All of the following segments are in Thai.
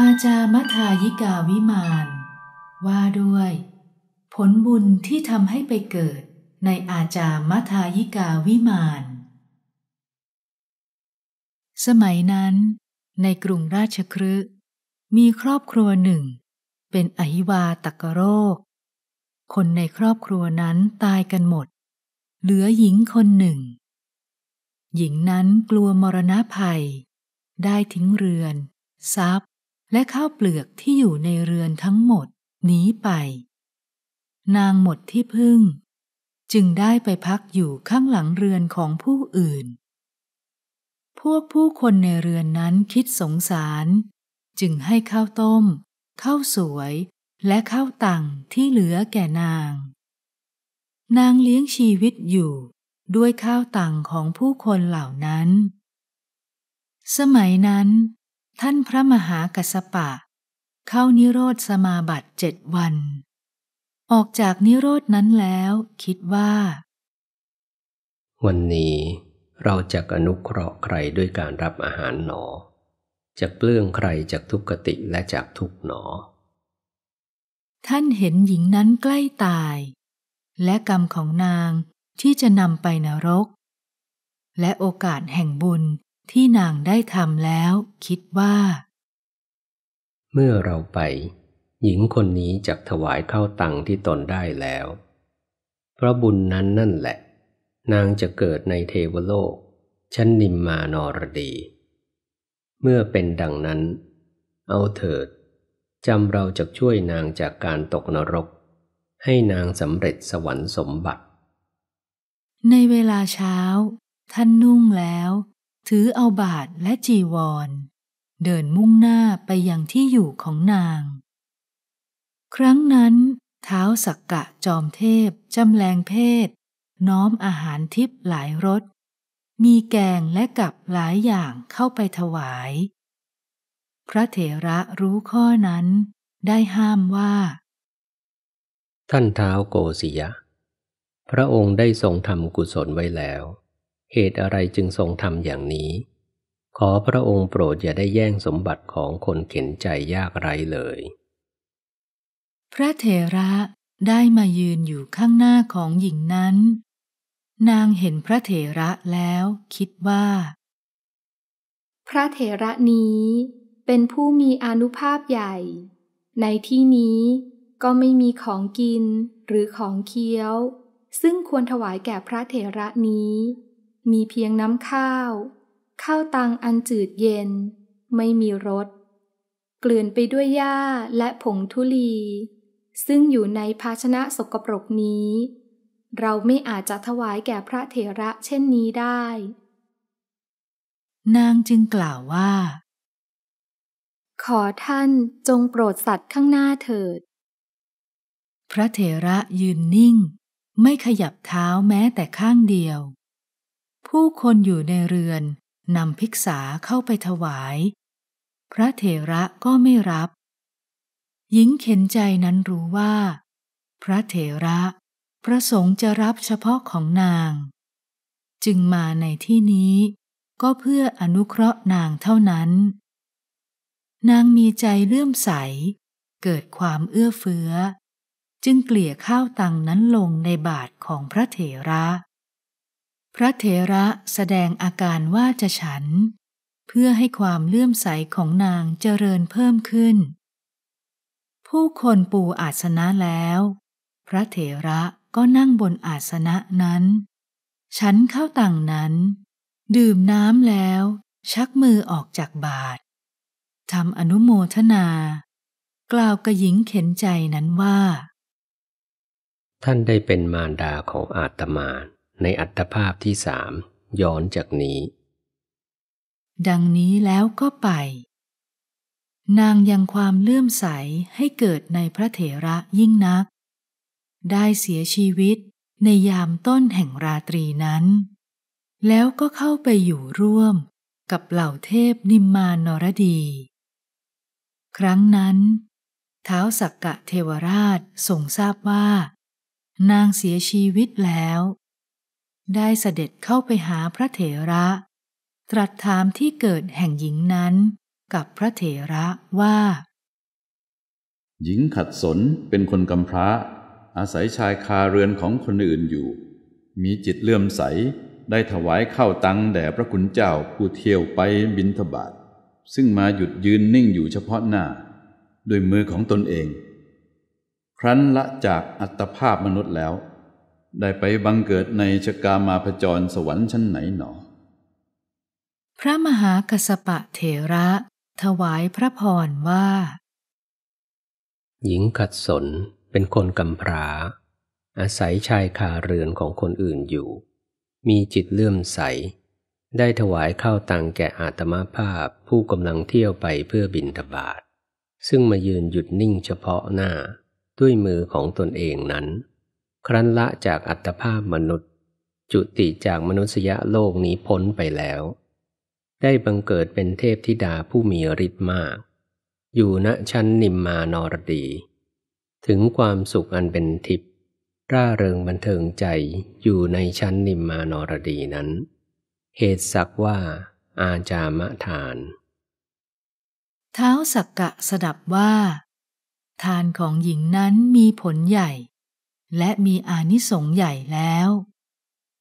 อาจามทายิกาวิมานว่าด้วยผลบุญที่ทำให้ไปเกิดในอาจามทายิกาวิมานสมัยนั้นในกรุงราชครึมีครอบครัวหนึ่งเป็นอหิวาตกโรค คนในครอบครัวนั้นตายกันหมดเหลือหญิงคนหนึ่ง หญิงนั้นกลัวมรณะภัย ได้ทิ้งเรือนทรัพยและข้าวเปลือกที่อยู่ในเรือนทั้งหมดหนีไป นางหมดที่พึ่ง จึงได้ไปพักอยู่ข้างหลังเรือนของผู้อื่น พวกผู้คนในเรือนนั้นคิดสงสาร จึงให้ข้าวต้มข้าวสวยและข้าวตังที่เหลือแก่นาง นางเลี้ยงชีวิตอยู่ ด้วยข้าวตังของผู้คนเหล่านั้น สมัยนั้นท่านพระมหากัสปะ เข้านิโรธสมาบัติเจ็ดวัน ออกจากนิโรธนั้นแล้วคิดว่า วันนี้เราจะอนุเคราะห์ใครด้วยการรับอาหารหนอจะเปลื้องใครจากทุกขติและจากทุกหนอ ท่านเห็นหญิงนั้นใกล้ตาย และกรรมของนางที่จะนำไปนรก และโอกาสแห่งบุญที่นางได้ทำแล้ว คิดว่า เมื่อเราไป หญิงคนนี้จะถวายเข้าตังที่ตนได้แล้วเพราะบุญนั้นนั่นแหละ นางจะเกิดในเทวโลก ชั้นนิมมานรดี เมื่อเป็นดังนั้น เอาเถิดจำเราจะช่วยนางจากการตกนรก ให้นางสำเร็จสวรรค์สมบัติ ในเวลาเช้า ท่านนุ่งแล้วถือเอาบาทและจีวร เดินมุ่งหน้าไปยังที่อยู่ของนาง ครั้งนั้นเท้าสักกะจอมเทพจำแรงเพศ น้อมอาหารทิพหลายรสมีแกงและกับหลายอย่างเข้าไปถวาย พระเถระรู้ข้อนั้นได้ห้ามว่า ท่านเท้าโกศิยะพระองค์ได้ทรงทำกุศลไว้แล้วเหตุอะไรจึงทรงทำอย่างนี้ ขอพระองค์โปรดอย่าได้แย่งสมบัติของคนเข็นใจยากไรเลย พระเถระได้มายืนอยู่ข้างหน้าของหญิงนั้น นางเห็นพระเถระแล้วคิดว่า พระเถระนี้เป็นผู้มีอนุภาพใหญ่ ในที่นี้ก็ไม่มีของกินหรือของเคี้ยว ซึ่งควรถวายแก่พระเถระนี้มีเพียงน้ำข้าว ข้าวตังอันจืดเย็น ไม่มีรสเกลื่อนไปด้วยหญ้าและผงทุลี ซึ่งอยู่ในภาชนะสกปรกนี้ เราไม่อาจจะถวายแก่พระเถระเช่นนี้ได้ นางจึงกล่าวว่า ขอท่านจงโปรดสัตว์ข้างหน้าเถิด พระเถระยืนนิ่งไม่ขยับเท้าแม้แต่ข้างเดียวผู้คนอยู่ในเรือนนำภิกษาเข้าไปถวาย พระเถระก็ไม่รับหญิงเข็นใจนั้นรู้ว่าพระเถระประสงค์จะรับเฉพาะของนาง จึงมาในที่นี้ก็เพื่ออนุเคราะห์นางเท่านั้น นางมีใจเลื่อมใส เกิดความเอื้อเฟื้อ จึงเกลี่ยข้าวตังนั้นลงในบาทของพระเถระพระเถระแสดงอาการว่าจะฉัน เพื่อให้ความเลื่อมใสของนางเจริญเพิ่มขึ้น ผู้คนปูอาสนะแล้ว พระเถระก็นั่งบนอาสนะนั้น ฉันเข้าต่างนั้น ดื่มน้ำแล้ว ชักมือออกจากบาททำอนุโมทนา กล่าวกระหญิงเข็นใจนั้นว่า ท่านได้เป็นมารดาของอาตมาในอัตภาพที่สามย้อนจากนี้ ดังนี้แล้วก็ไป นางยังความเลื่อมใสให้เกิดในพระเถระยิ่งนัก ได้เสียชีวิตในยามต้นแห่งราตรีนั้น แล้วก็เข้าไปอยู่ร่วมกับเหล่าเทพนิมมานรดี ครั้งนั้นเท้าสักกะเทวราชทรงทราบว่า นางเสียชีวิตแล้วได้เสด็จเข้าไปหาพระเถระ ตรัสถามที่เกิดแห่งหญิงนั้นกับพระเถระว่า หญิงขัดสนเป็นคนกำพร้า อาศัยชายคาเรือนของคนอื่นอยู่ มีจิตเลื่อมใสได้ถวายข้าวตังแด่พระคุณเจ้าผู้เที่ยวไปบินทบาทซึ่งมาหยุดยืนนิ่งอยู่เฉพาะหน้า ด้วยมือของตนเอง ครั้นละจากอัตภาพมนุษย์แล้วได้ไปบังเกิดในชกามาพจรสวรรค์ชั้นไหนหนอ พระมหากสปะเถระ ถวายพระพรว่า หญิงขัดสนเป็นคนกำพร้า อาศัยชายคาเรือนของคนอื่นอยู่ มีจิตเลื่อมใส ได้ถวายข้าวตังแก่อาตมาภาพผู้กำลังเที่ยวไปเพื่อบินทบาท ซึ่งมายืนหยุดนิ่งเฉพาะหน้าด้วยมือของตนเองนั้นครั้นละจากอัตภาพมนุษย์จุติจากมนุษยโลกนี้พ้นไปแล้ว ได้บังเกิดเป็นเทพธิดาผู้มีฤทธิ์มาก อยู่ณชั้นนิมมานรดี ถึงความสุขอันเป็นทิพย์ร่าเริงบันเทิงใจอยู่ในชั้นนิมมานรดีนั้น เหตุสักว่า อาจามะทาน เท้าสักกะสดับว่า ทานของหญิงนั้นมีผลใหญ่และมีอานิสงส์ใหญ่แล้ว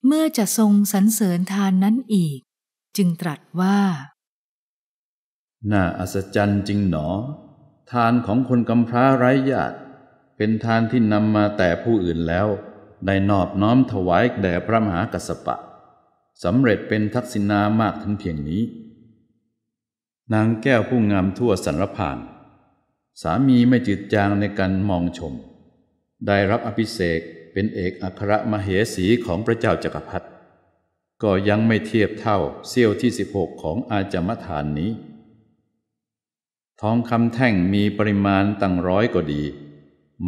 เมื่อจะทรงสรรเสริญทานนั้นอีก จึงตรัสว่า น่าอัศจรรย์จริงหนอ ทานของคนกำพร้าไร้ญาติ เป็นทานที่นำมาแต่ผู้อื่นแล้ว ได้นอบน้อมถวายแด่พระมหากัสสปะ สำเร็จเป็นทักษิณามากถึงเพียงนี้ นางแก้วผู้งามทั่วสรรพาน สามีไม่จืดจางในการมองชมได้รับอภิเศกเป็นเอกอัครมเหสีของพระเจ้าจักรพรรดิก็ยังไม่เทียบเท่าเซี่ยวที่16ของอาจมฐานนี้ ทองคำแท่งมีปริมาณตั้งร้อยก็ดี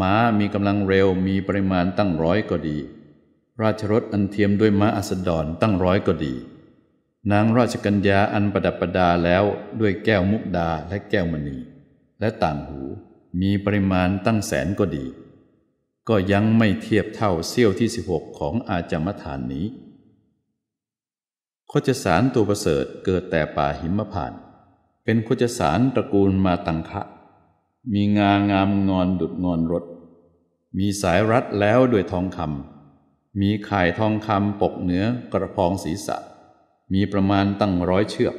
ม้ามีกำลังเร็วมีปริมาณตั้งร้อยก็ดี ราชรถอันเทียมด้วยม้าอัสดรตั้งร้อยก็ดี นางราชกัญญาอันประดับประดาแล้วด้วยแก้วมุกดาและแก้วมณี และต่างหูมีปริมาณตั้งแสนก็ดีก็ยังไม่เทียบเท่าเซี่ยวที่สิหกของอาจามฐานนี้โคจสารตัวประเสริฐเกิดแต่ป่าหิมพาน เป็นโคจสารตระกูลมาตังคะ มีงางามงอนดุดงอนรถ มีสายรัดแล้วด้วยทองคำมีข่ายทองคำปกเหนือกระพองศีรษะ มีประมาณตั้งร้อยเชือก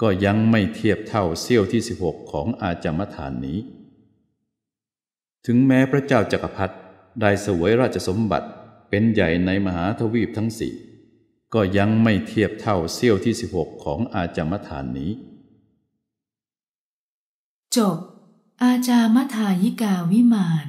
ก็ยังไม่เทียบเท่าเซี่ยวที่สิหกของอาจามฐานนี้ถึงแม้พระเจ้าจักรพรรดิได้สวยราชสมบัติเป็นใหญ่ในมหาทวีปทั้งสี่ก็ยังไม่เทียบเท่าเซี่ยวที่16ของอาจามฐานนี้ จบอาจามทายิกาวิมาน